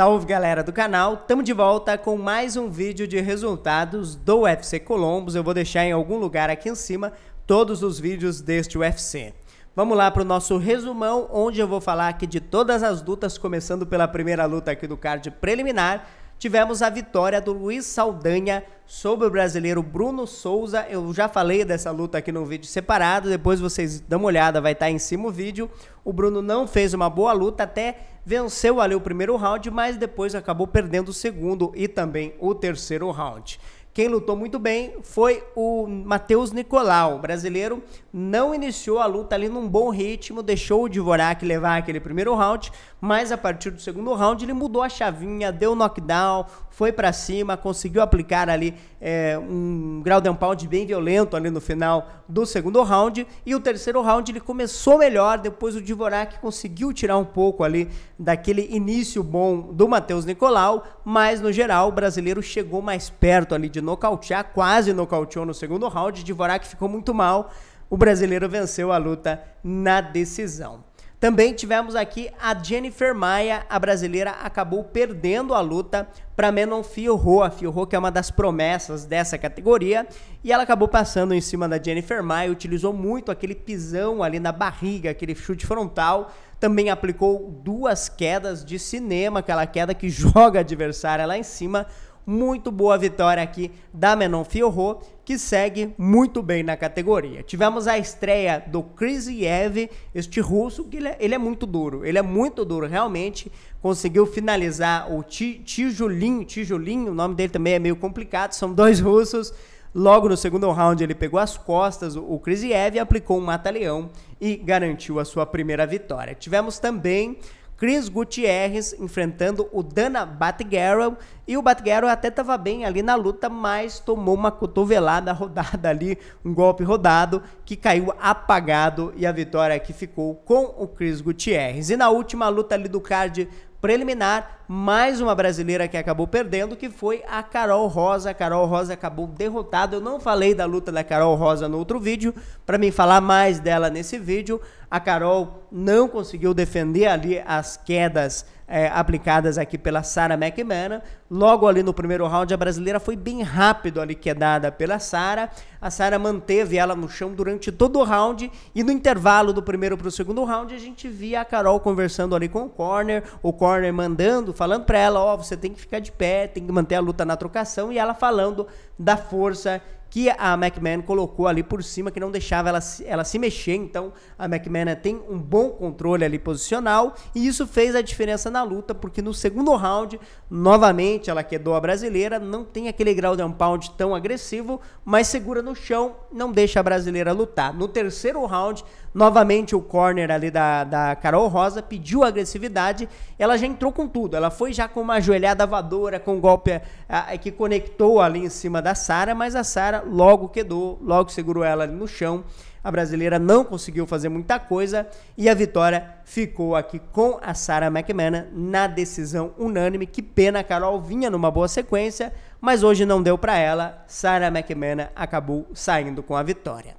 Salve galera do canal, estamos de volta com mais um vídeo de resultados do UFC Columbus. Eu vou deixar em algum lugar aqui em cima todos os vídeos deste UFC. Vamos lá para o nosso resumão, onde eu vou falar aqui de todas as lutas, começando pela primeira luta aqui do card preliminar, tivemos a vitória do Luiz Saldanha sobre o brasileiro Bruno Souza. Eu já falei dessa luta aqui no vídeo separado, depois vocês dão uma olhada, vai estar tá em cima o vídeo. O Bruno não fez uma boa luta, até venceu ali o primeiro round, mas depois acabou perdendo o segundo e também o terceiro round. Quem lutou muito bem foi o Matheus Nicolau. O brasileiro não iniciou a luta ali num bom ritmo, deixou o Dvorak levar aquele primeiro round, mas a partir do segundo round ele mudou a chavinha, deu knockdown, foi para cima, conseguiu aplicar ali é, um grau de pound bem violento ali no final do segundo round. E o terceiro round ele começou melhor, depois o Dvorak conseguiu tirar um pouco ali daquele início bom do Matheus Nicolau, mas no geral o brasileiro chegou mais perto ali de de nocautear, quase nocauteou no segundo round. Dvorak ficou muito mal. O brasileiro venceu a luta na decisão. Também tivemos aqui a Jennifer Maia, a brasileira acabou perdendo a luta para Menon Fiorro, a Fiorro que é uma das promessas dessa categoria, e ela acabou passando em cima da Jennifer Maia, utilizou muito aquele pisão ali na barriga, aquele chute frontal, também aplicou duas quedas de cinema, aquela queda que joga a adversária lá em cima, muito boa vitória aqui da Menon Fiorro, que segue muito bem na categoria. Tivemos a estreia do Krisiev, este russo, que ele é, ele é, muito duro, ele é muito duro, realmente. Conseguiu finalizar o tijolinho tijolinho o nome dele também é meio complicado, são dois russos. Logo no segundo round, ele pegou as costas, o Krisiev aplicou um mata-leão e garantiu a sua primeira vitória. Tivemos também Chris Gutierrez enfrentando o Dana Batgirl. E o Batgirl até estava bem ali na luta, mas tomou uma cotovelada rodada ali, um golpe rodado, que caiu apagado e a vitória que ficou com o Chris Gutierrez. E na última luta ali do card preliminar, mais uma brasileira que acabou perdendo, que foi a Carol Rosa. A Carol Rosa acabou derrotada. Eu não falei da luta da Carol Rosa no outro vídeo, para mim falar mais dela nesse vídeo. A Carol não conseguiu defender ali as quedas é, aplicadas aqui pela Sarah McMahon. Logo ali no primeiro round, a brasileira foi bem rápido ali quedada é pela Sarah. A Sarah manteve ela no chão durante todo o round e no intervalo do primeiro para o segundo round, a gente via a Carol conversando ali com o corner, o corner mandando, falando para ela, ó, oh, você tem que ficar de pé, tem que manter a luta na trocação e ela falando da força que a McMahon colocou ali por cima, que não deixava ela, ela se mexer. Então a McMahon tem um bom controle ali posicional e isso fez a diferença na luta, porque no segundo round, novamente, ela quedou é a brasileira, não tem aquele grau de um pound tão agressivo, mas segura no chão, não deixa a brasileira lutar. No terceiro round, novamente o corner ali da, da Carol Rosa pediu agressividade, ela já entrou com tudo, ela foi já com uma joelhada voadora, com um golpe a, eh, a, eh, que conectou ali em cima da Sara, mas a Sara brasileira logo quedou, logo segurou ela ali no chão. A brasileira não conseguiu fazer muita coisa e a vitória ficou aqui com a Sarah McMahon na decisão unânime. Que pena, a Carol vinha numa boa sequência, mas hoje não deu para ela. Sarah McMahon acabou saindo com a vitória.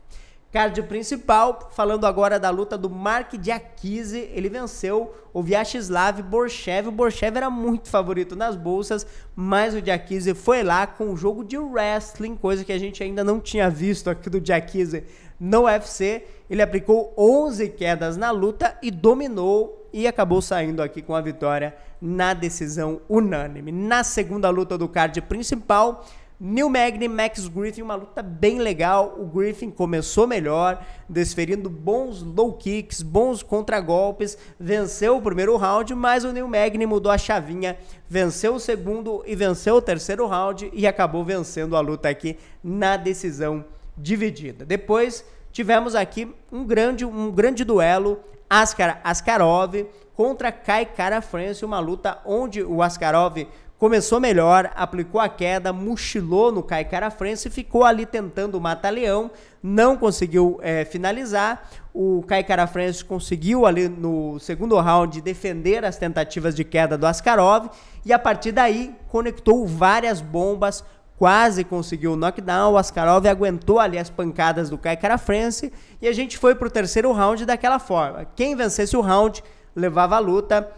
Card principal, falando agora da luta do Mark Diakise, ele venceu o Vyacheslav Borchev. O Borchev era muito favorito nas bolsas, mas o Diakise foi lá com um jogo de wrestling, coisa que a gente ainda não tinha visto aqui do Diakise no UFC. Ele aplicou 11 quedas na luta e dominou e acabou saindo aqui com a vitória na decisão unânime. Na segunda luta do card principal, Neil Magny, Max Griffin, uma luta bem legal. O Griffin começou melhor, desferindo bons low kicks, bons contragolpes, venceu o primeiro round, mas o Neil Magny mudou a chavinha, venceu o segundo e venceu o terceiro round e acabou vencendo a luta aqui na decisão dividida. Depois tivemos aqui um grande, um grande duelo Askar Askarov contra Kai Kara France, uma luta onde o Askarov Começou melhor, aplicou a queda, mochilou no Caicara cara e ficou ali tentando o leão não conseguiu é, finalizar. O Kai Cara conseguiu ali no segundo round defender as tentativas de queda do Askarov e a partir daí conectou várias bombas, quase conseguiu o knockdown. O Askarov aguentou ali as pancadas do Kai Cara e a gente foi para o terceiro round daquela forma. Quem vencesse o round levava a luta.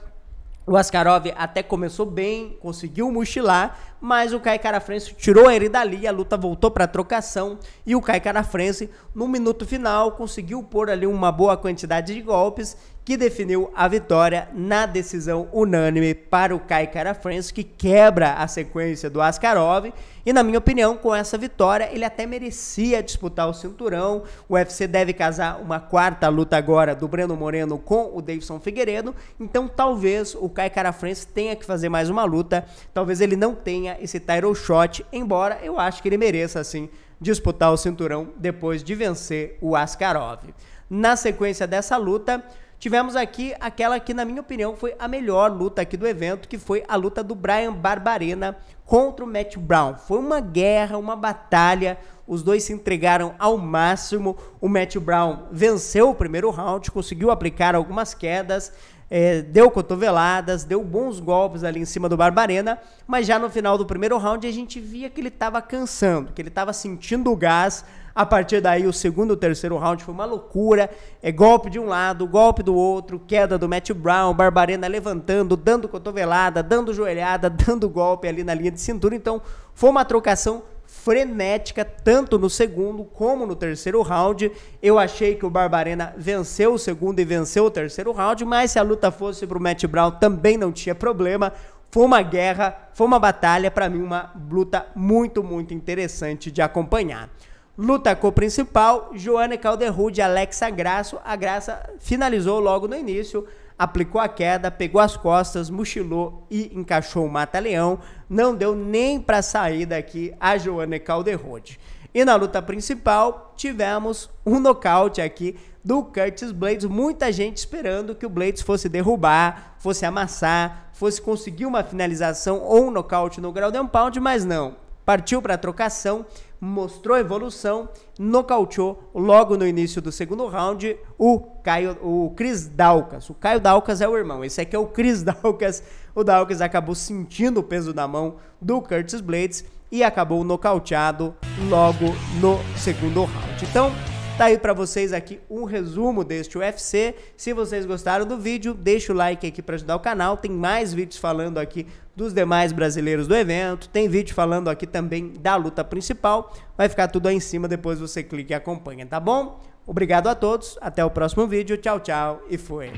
O Askarov até começou bem, conseguiu mochilar, mas o Kai Carafrense tirou ele dali, a luta voltou para trocação e o Kai Carafrense no minuto final conseguiu pôr ali uma boa quantidade de golpes que definiu a vitória na decisão unânime para o Kai Kara que quebra a sequência do Askarov. E na minha opinião, com essa vitória, ele até merecia disputar o cinturão. O UFC deve casar uma quarta luta agora do Breno Moreno com o Davidson Figueiredo. Então talvez o Kai Kara tenha que fazer mais uma luta. Talvez ele não tenha esse title shot, embora eu acho que ele mereça assim disputar o cinturão depois de vencer o Askarov. Na sequência dessa luta, tivemos aqui aquela que, na minha opinião, foi a melhor luta aqui do evento, que foi a luta do Brian Barbarena contra o Matt Brown. Foi uma guerra, uma batalha, os dois se entregaram ao máximo. O Matt Brown venceu o primeiro round, conseguiu aplicar algumas quedas, é, deu cotoveladas, deu bons golpes ali em cima do Barbarena, mas já no final do primeiro round a gente via que ele estava cansando, que ele estava sentindo o gás. A partir daí, o segundo e o terceiro round foi uma loucura. É golpe de um lado, golpe do outro, queda do Matt Brown, Barbarena levantando, dando cotovelada, dando joelhada, dando golpe ali na linha de cintura. Então, foi uma trocação frenética, tanto no segundo como no terceiro round. Eu achei que o Barbarena venceu o segundo e venceu o terceiro round, mas se a luta fosse para o Matt Brown também não tinha problema. Foi uma guerra, foi uma batalha, para mim uma luta muito, muito interessante de acompanhar. Luta co-principal, Joana Calderwood e Alexa Grasso. A Graça finalizou logo no início aplicou a queda, pegou as costas, mochilou e encaixou o mata-leão. Não deu nem para sair daqui a Joana Calderode. E na luta principal, tivemos um nocaute aqui do Curtis Blades. Muita gente esperando que o Blades fosse derrubar, fosse amassar, fosse conseguir uma finalização ou um nocaute no ground and pound, mas não. Partiu para a trocação, mostrou evolução, nocauteou logo no início do segundo round o Caio, o Cris Dalcas. O Caio Dalcas é o irmão, esse aqui é o Cris Dalcas. O Dalcas acabou sentindo o peso da mão do Curtis Blades e acabou nocauteado logo no segundo round. Então, Tá aí para vocês aqui um resumo deste UFC. Se vocês gostaram do vídeo, deixa o like aqui para ajudar o canal. Tem mais vídeos falando aqui dos demais brasileiros do evento. Tem vídeo falando aqui também da luta principal. Vai ficar tudo aí em cima, depois você clica e acompanha, tá bom? Obrigado a todos, até o próximo vídeo. Tchau, tchau e fui.